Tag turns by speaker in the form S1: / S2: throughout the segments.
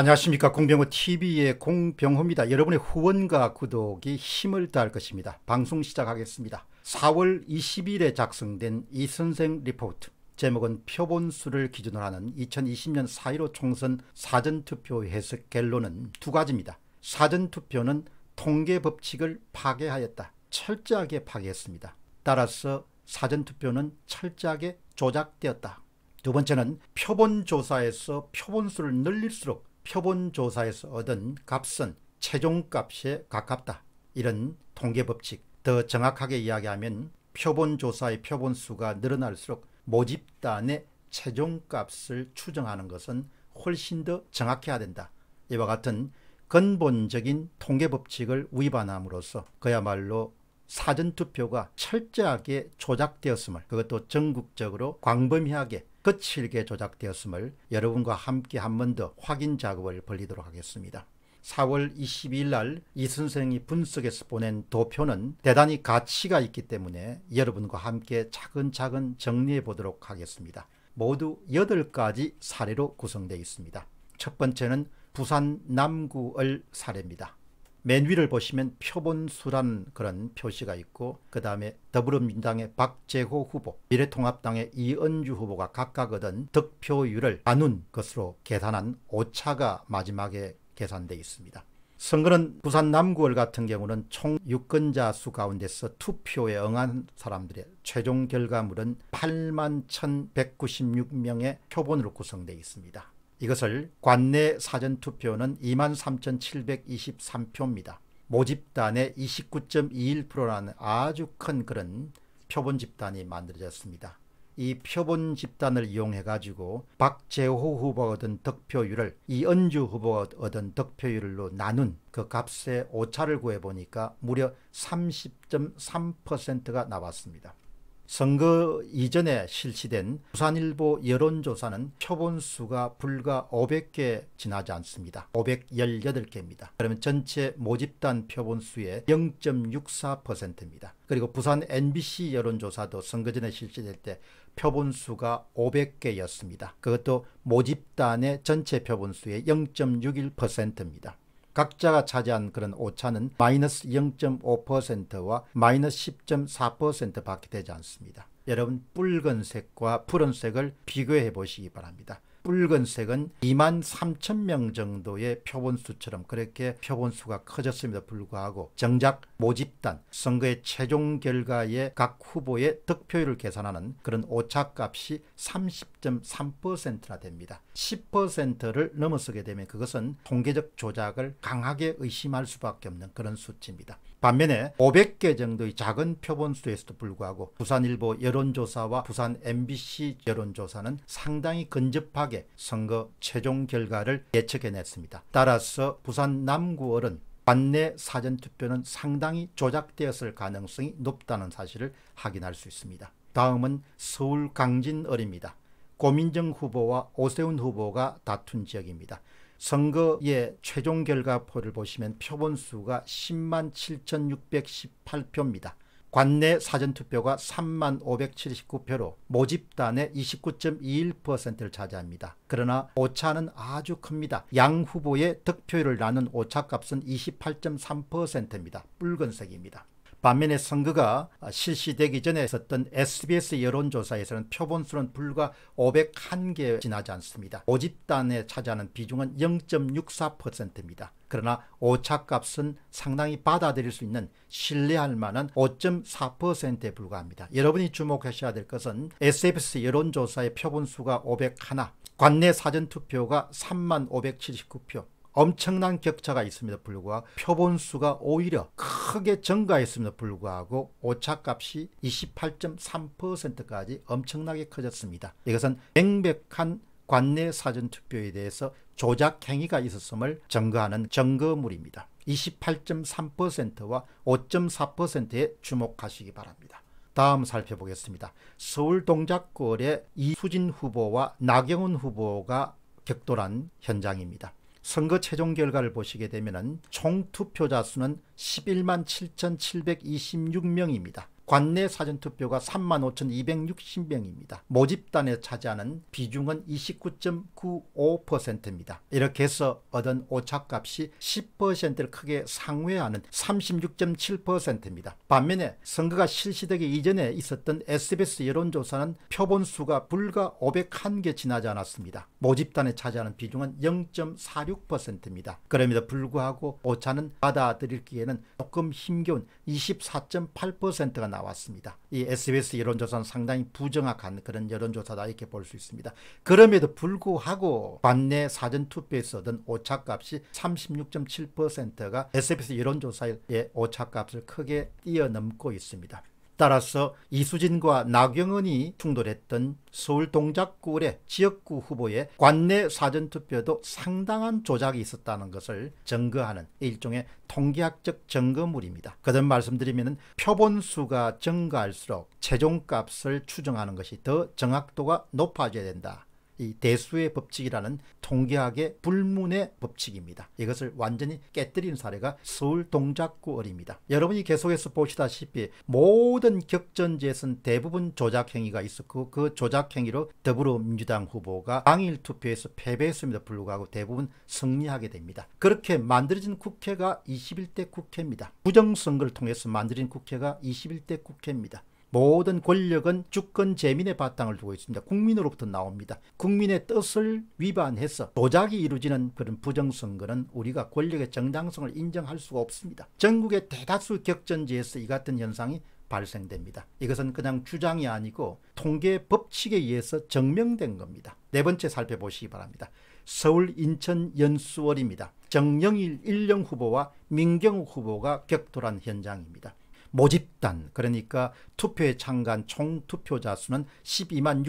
S1: 안녕하십니까 공병호TV의 공병호입니다. 여러분의 후원과 구독이 힘을 다할 것입니다. 방송 시작하겠습니다. 4월 20일에 작성된 이선생 리포트 제목은 표본수를 기준으로 하는 2020년 4.15 총선 사전투표 해석 결론은 두 가지입니다. 사전투표는 통계법칙을 파괴하였다. 철저하게 파괴했습니다. 따라서 사전투표는 철저하게 조작되었다. 두 번째는 표본조사에서 표본수를 늘릴수록 표본조사에서 얻은 값은 최종값에 가깝다. 이런 통계법칙 더 정확하게 이야기하면 표본조사의 표본수가 늘어날수록 모집단의 최종값을 추정하는 것은 훨씬 더 정확해야 된다. 이와 같은 근본적인 통계법칙을 위반함으로써 그야말로 사전투표가 철저하게 조작되었음을 그것도 전국적으로 광범위하게 거칠게 그 조작되었음을 여러분과 함께 한 번 더 확인 작업을 벌리도록 하겠습니다. 4월 22일 날이 선생이 분석해서 보낸 도표는 대단히 가치가 있기 때문에 여러분과 함께 차근차근 정리해 보도록 하겠습니다. 모두 8가지 사례로 구성되어 있습니다. 첫 번째는 부산 남구을 사례입니다. 맨 위를 보시면 표본수란 그런 표시가 있고 그 다음에 더불어민주당의 박재호 후보, 미래통합당의 이은주 후보가 각각 얻은 득표율을 나눈 것으로 계산한 오차가 마지막에 계산되어 있습니다. 선거는 부산 남구월 같은 경우는 총 유권자 수 가운데서 투표에 응한 사람들의 최종 결과물은 8만 1,196명의 표본으로 구성되어 있습니다. 이것을 관내 사전투표는 23,723표입니다. 모집단의 29.21%라는 아주 큰 그런 표본 집단이 만들어졌습니다. 이 표본 집단을 이용해 가지고 박재호 후보가 얻은 득표율을 이은주 후보가 얻은 득표율로 나눈 그 값의 오차를 구해 보니까 무려 30.3%가 나왔습니다. 선거 이전에 실시된 부산일보 여론조사는 표본수가 불과 500개 지나지 않습니다. 518개입니다. 그러면 전체 모집단 표본수의 0.64%입니다. 그리고 부산 NBC 여론조사도 선거 전에 실시될 때 표본수가 500개였습니다. 그것도 모집단의 전체 표본수의 0.61%입니다. 각자가 차지한 그런 오차는 마이너스 0.5%와 마이너스 10.4% 밖에 되지 않습니다. 여러분 붉은색과 푸른색을 비교해 보시기 바랍니다. 붉은색은 2만 3천 명 정도의 표본수처럼 그렇게 표본수가 커졌음에도 불구하고 정작 모집단 선거의 최종 결과에 각 후보의 득표율을 계산하는 그런 오차값이 30.3%나 됩니다. 10%를 넘어서게 되면 그것은 통계적 조작을 강하게 의심할 수밖에 없는 그런 수치입니다. 반면에 500개 정도의 작은 표본수에서도 불구하고 부산일보 여론조사와 부산 MBC 여론조사는 상당히 근접하게 선거 최종 결과를 예측해냈습니다. 따라서 부산 남구월은 관내 사전투표는 상당히 조작되었을 가능성이 높다는 사실을 확인할 수 있습니다. 다음은 서울 강진을입니다. 고민정 후보와 오세훈 후보가 다툰 지역입니다. 선거의 최종 결과표를 보시면 표본수가 10만 7,618표입니다. 관내 사전투표가 3만 579표로 모집단의 29.21%를 차지합니다. 그러나 오차는 아주 큽니다. 양 후보의 득표율을 나눈 오차값은 28.3%입니다. 붉은색입니다. 반면에 선거가 실시되기 전에 있었던 SBS 여론조사에서는 표본수는 불과 501개 지나지 않습니다. 5집단에 차지하는 비중은 0.64%입니다. 그러나 오차값은 상당히 받아들일 수 있는 신뢰할 만한 5.4%에 불과합니다. 여러분이 주목하셔야 될 것은 SBS 여론조사의 표본수가 501, 관내 사전투표가 3만 579표, 엄청난 격차가 있음에도 불구하고 표본수가 오히려 크게 증가했음에도 불구하고 오차값이 28.3%까지 엄청나게 커졌습니다. 이것은 명백한 관내 사전투표에 대해서 조작 행위가 있었음을 증거하는 증거물입니다. 28.3%와 5.4%에 주목하시기 바랍니다. 다음 살펴보겠습니다. 서울 동작골의 이수진 후보와 나경원 후보가 격돌한 현장입니다. 선거 최종 결과를 보시게 되면 총투표자 수는 11만 7,726명입니다. 관내 사전투표가 35,260명입니다. 모집단에 차지하는 비중은 29.95%입니다. 이렇게 해서 얻은 오차값이 10%를 크게 상회하는 36.7%입니다. 반면에 선거가 실시되기 이전에 있었던 SBS 여론조사는 표본수가 불과 501개 지나지 않았습니다. 모집단에 차지하는 비중은 0.46%입니다. 그럼에도 불구하고 오차는 받아들일기에는 조금 힘겨운 24.8%가 나왔습니다 나왔습니다. 이 SBS 여론조사는 상당히 부정확한 그런 여론조사다 이렇게 볼 수 있습니다. 그럼에도 불구하고 관내 사전투표에서 얻은 오차값이 36.7%가 SBS 여론조사의 오차값을 크게 뛰어넘고 있습니다. 따라서 이수진과 나경원이 충돌했던 서울 동작구의 지역구 후보의 관내 사전투표도 상당한 조작이 있었다는 것을 증거하는 일종의 통계학적 증거물입니다. 그전 말씀드리면 표본수가 증가할수록 최종값을 추정하는 것이 더 정확도가 높아져야 된다. 이 대수의 법칙이라는 통계학의 불문의 법칙입니다. 이것을 완전히 깨뜨리 사례가 서울 동작구 을입니다. 여러분이 계속해서 보시다시피 모든 격전지에선 대부분 조작행위가 있었고 그 조작행위로 더불어민주당 후보가 당일 투표에서 패배했음에도 불구하고 대부분 승리하게 됩니다. 그렇게 만들어진 국회가 21대 국회입니다. 부정선거를 통해서 만들어진 국회가 21대 국회입니다. 모든 권력은 주권 재민의 바탕을 두고 있습니다. 국민으로부터 나옵니다. 국민의 뜻을 위반해서 도작이 이루어지는 그런 부정선거는 우리가 권력의 정당성을 인정할 수가 없습니다. 전국의 대다수 격전지에서 이 같은 현상이 발생됩니다. 이것은 그냥 주장이 아니고 통계 법칙에 의해서 증명된 겁니다. 네 번째 살펴보시기 바랍니다. 서울 인천 연수월입니다. 정영일 일령 후보와 민경욱 후보가 격돌한 현장입니다. 모집단 그러니까 투표에 참가한 총 투표자 수는 12만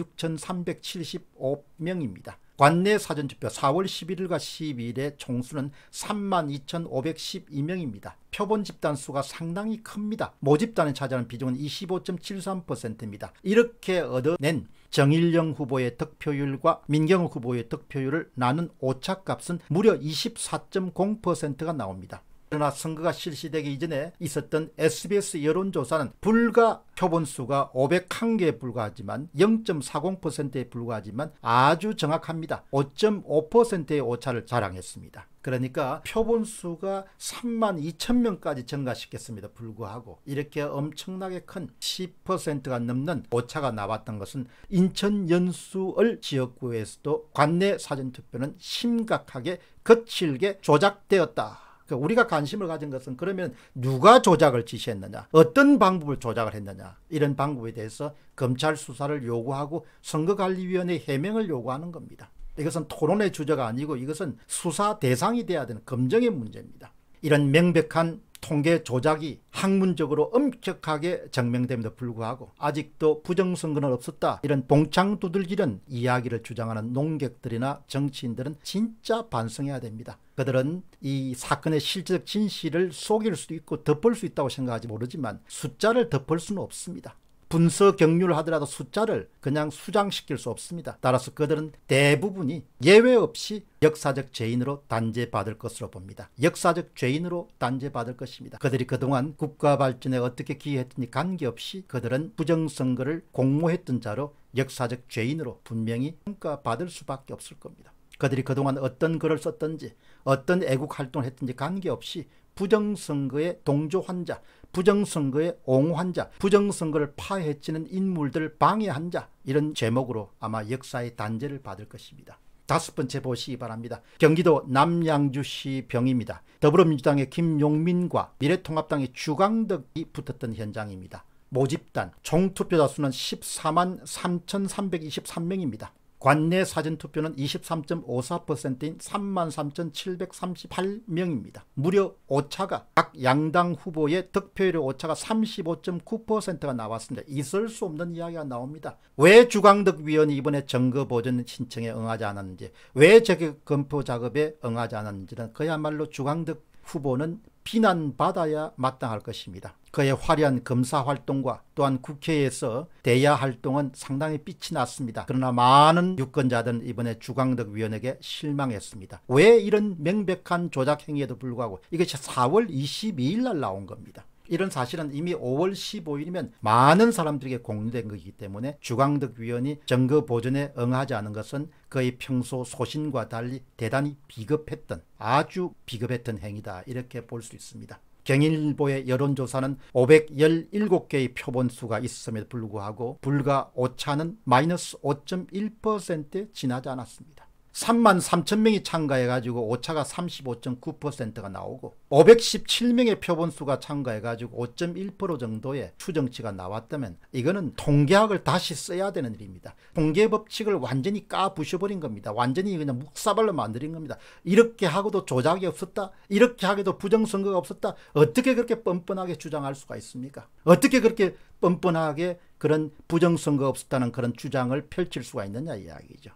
S1: 6,375명입니다. 관내 사전투표 4월 11일과 12일의 총수는 32,512명입니다. 표본 집단 수가 상당히 큽니다. 모집단에 차지하는 비중은 25.73%입니다. 이렇게 얻어낸 정일영 후보의 득표율과 민경욱 후보의 득표율을 나눈 오차값은 무려 24.0%가 나옵니다. 그러나 선거가 실시되기 이전에 있었던 SBS 여론조사는 불과 표본수가 501개에 불과하지만 0.40%에 불과하지만 아주 정확합니다. 5.5%의 오차를 자랑했습니다. 그러니까 표본수가 3만 2천 명까지 증가시켰습니다. 불구하고 이렇게 엄청나게 큰 10%가 넘는 오차가 나왔던 것은 인천 연수을 지역구에서도 관내 사전투표는 심각하게 거칠게 조작되었다. 그러니까 우리가 관심을 가진 것은 그러면 누가 조작을 지시했느냐 어떤 방법을 조작을 했느냐 이런 방법에 대해서 검찰 수사를 요구하고 선거관리위원회 해명을 요구하는 겁니다. 이것은 토론의 주제가 아니고 이것은 수사 대상이 돼야 되는 검증의 문제입니다. 이런 명백한 통계 조작이 학문적으로 엄격하게 증명됨에도 불구하고 아직도 부정선거는 없었다 이런 봉창 두들기는 이야기를 주장하는 농객들이나 정치인들은 진짜 반성해야 됩니다. 그들은 이 사건의 실질적 진실을 속일 수도 있고 덮을 수 있다고 생각하지 모르지만 숫자를 덮을 수는 없습니다. 분석 경률을 하더라도 숫자를 그냥 수장시킬 수 없습니다. 따라서 그들은 대부분이 예외 없이 역사적 죄인으로 단죄받을 것으로 봅니다. 역사적 죄인으로 단죄받을 것입니다. 그들이 그동안 국가 발전에 어떻게 기여했든지 관계없이 그들은 부정선거를 공모했던 자로 역사적 죄인으로 분명히 평가받을 수밖에 없을 겁니다. 그들이 그동안 어떤 글을 썼든지 어떤 애국 활동을 했든지 관계없이 부정선거의 동조환자, 부정선거의 옹환자, 부정선거를 파헤치는 인물들 방해한 자 이런 제목으로 아마 역사의 단죄를 받을 것입니다. 다섯 번째 보시기 바랍니다. 경기도 남양주시 병입니다. 더불어민주당의 김용민과 미래통합당의 주광덕이 붙었던 현장입니다. 모집단 총투표자 수는 14만 3,323명입니다. 관내 사전투표는 23.54%인 33,738명입니다. 무려 오차가 각 양당 후보의 득표율의 오차가 35.9%가 나왔습니다. 있을 수 없는 이야기가 나옵니다. 왜 주광덕 위원이 이번에 정거보전 신청에 응하지 않았는지 왜 재검토 작업에 응하지 않았는지는 그야말로 주광덕 후보는 비난받아야 마땅할 것입니다. 그의 화려한 검사 활동과 또한 국회에서 대야 활동은 상당히 빛이 났습니다. 그러나 많은 유권자들은 이번에 주광덕 위원에게 실망했습니다. 왜 이런 명백한 조작 행위에도 불구하고 이것이 4월 22일 날 나온 겁니다. 이런 사실은 이미 5월 15일이면 많은 사람들에게 공유된 것이기 때문에 주광덕 위원이 정거 보존에 응하지 않은 것은 그의 평소 소신과 달리 대단히 비겁했던 아주 비겁했던 행위다 이렇게 볼 수 있습니다. 경일보의 여론조사는 517개의 표본수가 있음에도 불구하고 불과 오차는 마이너스 5.1%에 지나지 않았습니다. 3만 3천 명이 참가해가지고 오차가 35.9%가 나오고 517명의 표본수가 참가해가지고 5.1% 정도의 추정치가 나왔다면 이거는 통계학을 다시 써야 되는 일입니다. 통계 법칙을 완전히 까 부셔버린 겁니다. 완전히 그냥 묵사발로 만드린 겁니다. 이렇게 하고도 조작이 없었다. 이렇게 하고도 부정선거가 없었다. 어떻게 그렇게 뻔뻔하게 주장할 수가 있습니까? 어떻게 그렇게 뻔뻔하게 그런 부정선거 가 없었다는 그런 주장을 펼칠 수가 있느냐 이야기죠.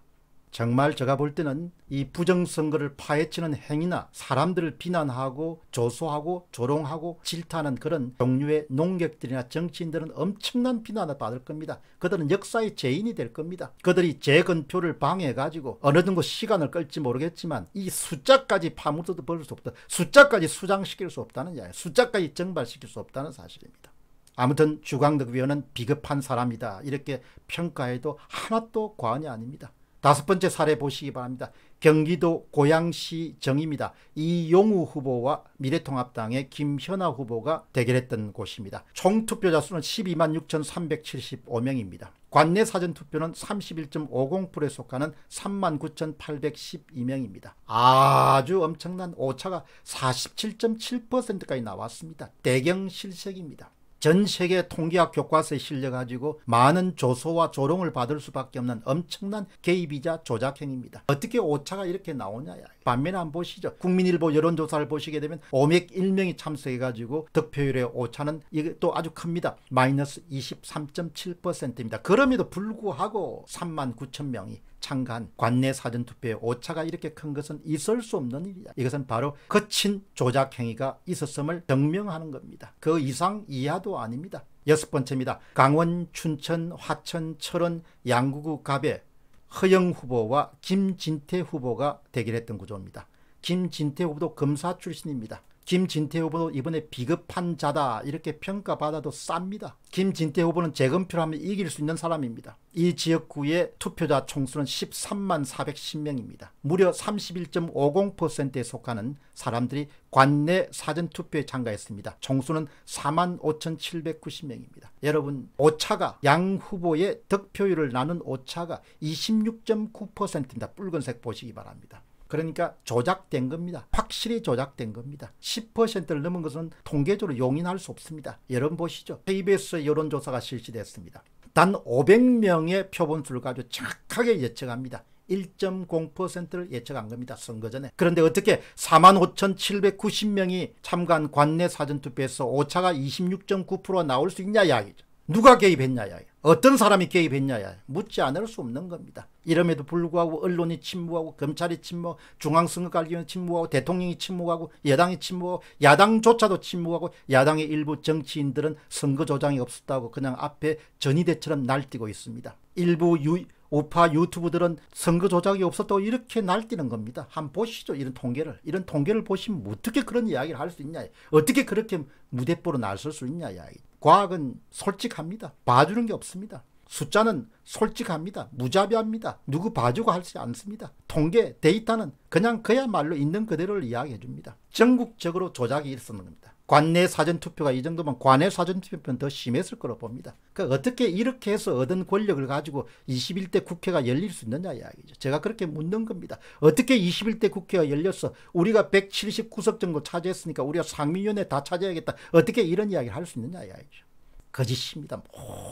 S1: 정말 제가 볼 때는 이 부정선거를 파헤치는 행위나 사람들을 비난하고 조소하고 조롱하고 질타하는 그런 종류의 농객들이나 정치인들은 엄청난 비난을 받을 겁니다. 그들은 역사의 죄인이 될 겁니다. 그들이 재건표를 방해해가지고 어느 정도 시간을 끌지 모르겠지만 이 숫자까지 파묻어도 버릴 수 없다. 숫자까지 수장시킬 수 없다는 이야기 숫자까지 증발시킬수 없다는 사실입니다. 아무튼 주광덕 위원은 비겁한 사람이다. 이렇게 평가해도 하나도 과언이 아닙니다. 다섯 번째 사례 보시기 바랍니다. 경기도 고양시 정입니다. 이용우 후보와 미래통합당의 김현아 후보가 대결했던 곳입니다. 총투표자 수는 12만 6,375명입니다. 관내 사전투표는 31.50%에 속하는 3만 9,812명입니다. 아주 엄청난 오차가 47.7%까지 나왔습니다. 대경 실색입니다. 전 세계 통계학 교과서에 실려가지고 많은 조소와 조롱을 받을 수밖에 없는 엄청난 개입이자 조작행위입니다. 어떻게 오차가 이렇게 나오냐. 반면에 한번 보시죠. 국민일보 여론조사를 보시게 되면 501명이 참석해가지고 득표율의 오차는 이게 또 아주 큽니다. 마이너스 23.7%입니다. 그럼에도 불구하고 3만 9천 명이 창간 관내 사전투표의 오차가 이렇게 큰 것은 있을 수 없는 일이다. 이것은 바로 거친 조작 행위가 있었음을 증명하는 겁니다. 그 이상 이하도 아닙니다. 여섯 번째입니다. 강원, 춘천, 화천, 철원, 양구구 갑에 허영 후보와 김진태 후보가 대결했던 구조입니다. 김진태 후보도 검사 출신입니다. 김진태 후보도 이번에 비겁한 자다 이렇게 평가받아도 쌉니다. 김진태 후보는 재검표로 하면 이길 수 있는 사람입니다. 이 지역구의 투표자 총수는 13만 410명입니다. 무려 31.50%에 속하는 사람들이 관내 사전투표에 참가했습니다. 총수는 4만 5,790명입니다. 여러분 오차가 양 후보의 득표율을 나눈 오차가 26.9%입니다. 붉은색 보시기 바랍니다. 그러니까 조작된 겁니다. 확실히 조작된 겁니다. 10%를 넘은 것은 통계적으로 용인할 수 없습니다. 여러분 보시죠. KBS 여론조사가 실시됐습니다. 단 500명의 표본수를 가지고 정확하게 예측합니다. 1.0%를 예측한 겁니다. 선거 전에. 그런데 어떻게 45,790명이 참관 관내 사전투표에서 오차가 26.9% 나올 수 있냐 이야기죠. 누가 개입했냐야. 어떤 사람이 개입했냐야. 묻지 않을 수 없는 겁니다. 이름에도 불구하고 언론이 침묵하고 검찰이 침묵, 중앙선거관리위원 침묵하고 대통령이 침묵하고 여당이 침묵하고 야당조차도 침묵하고 야당의 일부 정치인들은 선거 조장이 없었다고 그냥 앞에 전위대처럼 날뛰고 있습니다. 일부 유, 우파 유튜브들은 선거 조작이 없었다고 이렇게 날뛰는 겁니다. 한번 보시죠. 이런 통계를. 이런 통계를 보시면 어떻게 그런 이야기를 할 수 있냐. 어떻게 그렇게 무대뽀로 나설 수 있냐. 이야기. 과학은 솔직합니다. 봐주는 게 없습니다. 숫자는 솔직합니다. 무자비합니다. 누구 봐주고 하지 않습니다. 통계, 데이터는 그냥 그야말로 있는 그대로를 이야기해 줍니다. 전국적으로 조작이 있었서는 겁니다. 관내 사전투표가 이 정도면 관내 사전투표는 더 심했을 거로 봅니다. 그러니까 어떻게 이렇게 해서 얻은 권력을 가지고 21대 국회가 열릴 수 있느냐 이야기죠. 제가 그렇게 묻는 겁니다. 어떻게 21대 국회가 열렸어? 우리가 179석 정도 차지했으니까 우리가 상민위원회다 차지해야겠다. 어떻게 이런 이야기를 할 수 있느냐 이야기죠. 거짓입니다.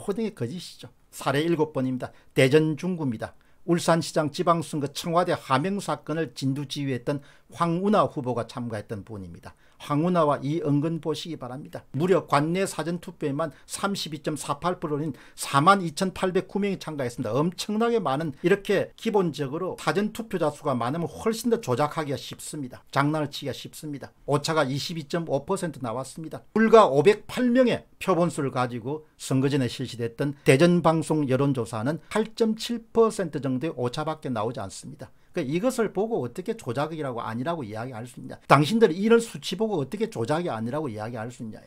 S1: 모든 게 거짓이죠. 사례 7번입니다. 대전 중구입니다. 울산시장 지방선거 청와대 하명 사건을 진두지휘했던 황운하 후보가 참가했던 분입니다. 황운하와 이은근 보시기 바랍니다. 무려 관내 사전투표에만 32.48%인 42,809명이 참가했습니다. 엄청나게 많은 이렇게 기본적으로 사전투표자 수가 많으면 훨씬 더 조작하기가 쉽습니다. 장난을 치기가 쉽습니다. 오차가 22.5% 나왔습니다. 불과 508명의 표본수를 가지고 선거 전에 실시됐던 대전방송 여론조사는 8.7% 정도의 오차밖에 나오지 않습니다. 그러니까 이것을 보고 어떻게 조작이라고 아니라고 이야기할 수 있냐. 당신들이 이런 수치 보고 어떻게 조작이 아니라고 이야기할 수 있냐.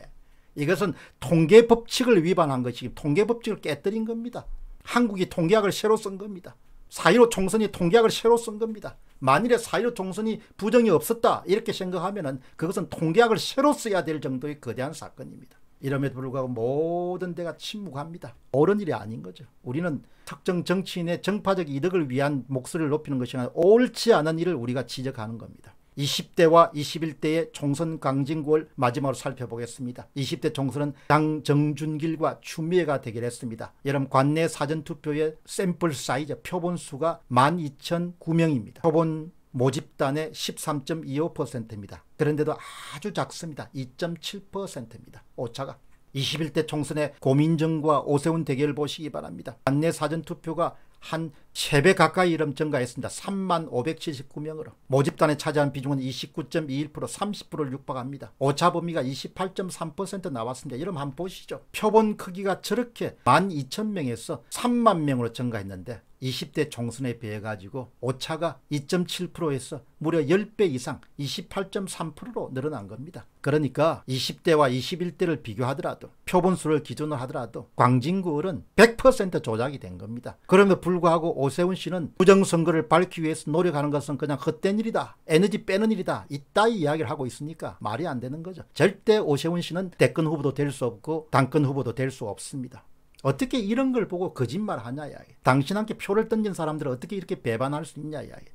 S1: 이것은 통계 법칙을 위반한 것이고 통계 법칙을 깨뜨린 겁니다. 한국이 통계학을 새로 쓴 겁니다. 4.15 총선이 통계학을 새로 쓴 겁니다. 만일에 4.15 총선이 부정이 없었다 이렇게 생각하면 은 그것은 통계학을 새로 써야 될 정도의 거대한 사건입니다. 이럼에도 불구하고 모든 데가 침묵합니다. 옳은 일이 아닌 거죠. 우리는 특정 정치인의 정파적 이득을 위한 목소리를 높이는 것이 아니라 옳지 않은 일을 우리가 지적하는 겁니다. 20대와 21대의 총선 강진구를 마지막으로 살펴보겠습니다. 20대 총선은 장정준길과 추미애가 대결했습니다. 여러분 관내 사전투표의 샘플 사이즈 표본수가 12,009명입니다. 표본 모집단의 13.25%입니다. 그런데도 아주 작습니다. 2.7%입니다. 오차가. 21대 총선의 고민정과 오세훈 대결 보시기 바랍니다. 안내 사전투표가 한 3배 가까이 이름 증가했습니다. 3만 579명으로. 모집단에 차지한 비중은 29.21% 30%를 육박합니다. 오차 범위가 28.3% 나왔습니다. 여러분 한번 보시죠. 표본 크기가 저렇게 1만 2천 명에서 3만 명으로 증가했는데 20대 총선에 비해 가지고 오차가 2.7%에서 무려 10배 이상 28.3%로 늘어난 겁니다. 그러니까 20대와 21대를 비교하더라도 표본수를 기준으로 하더라도 광진구을은 100% 조작이 된 겁니다. 그럼에도 불구하고 오세훈 씨는 부정선거를 밝기 위해서 노력하는 것은 그냥 헛된 일이다. 에너지 빼는 일이다. 이따위 이야기를 하고 있으니까 말이 안 되는 거죠. 절대 오세훈 씨는 대권 후보도 될 수 없고 당권 후보도 될 수 없습니다. 어떻게 이런 걸 보고 거짓말 하냐 이야기. 당신한테 표를 던진 사람들을 어떻게 이렇게 배반할 수 있냐 이야기.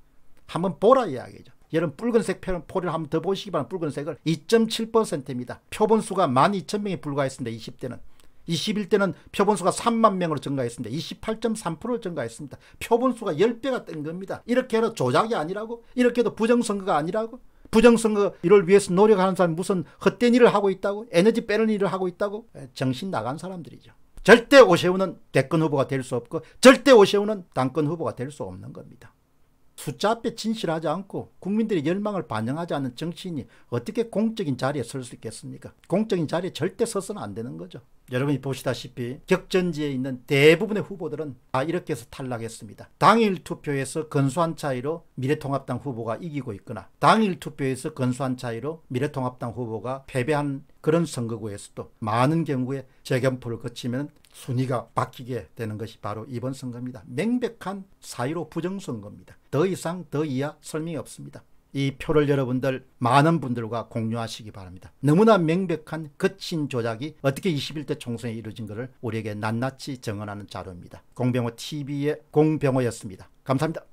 S1: 한번 보라 이야기죠. 여러분 붉은색 표를 한번 더 보시기 바랍니다. 붉은색을 2.7%입니다. 표본수가 12,000명에 불과했습니다. 20대는. 21대는 표본수가 3만 명으로 증가했습니다. 28.3%로 증가했습니다. 표본수가 10배가 뜬 겁니다. 이렇게 해도 조작이 아니라고? 이렇게 해도 부정선거가 아니라고? 부정선거 이를 위해서 노력하는 사람이 무슨 헛된 일을 하고 있다고? 에너지 빼는 일을 하고 있다고? 예, 정신 나간 사람들이죠. 절대 오세훈은 대권 후보가 될 수 없고 절대 오세훈은 당권 후보가 될 수 없는 겁니다. 숫자 앞에 진실하지 않고 국민들의 열망을 반영하지 않는 정치인이 어떻게 공적인 자리에 설 수 있겠습니까? 공적인 자리에 절대 서서는 안 되는 거죠. 여러분이 보시다시피 격전지에 있는 대부분의 후보들은 다 이렇게 해서 탈락했습니다. 당일 투표에서 건수한 차이로 미래통합당 후보가 이기고 있거나 당일 투표에서 건수한 차이로 미래통합당 후보가 패배한 그런 선거구에서도 많은 경우에 재견포를 거치면 순위가 바뀌게 되는 것이 바로 이번 선거입니다. 명백한 사의로 부정선거입니다. 더 이상 더 이하 설명이 없습니다. 이 표를 여러분들 많은 분들과 공유하시기 바랍니다. 너무나 명백한 거친 조작이 어떻게 21대 총선에 이루어진 것을 우리에게 낱낱이 증언하는 자료입니다. 공병호 TV의 공병호였습니다. 감사합니다.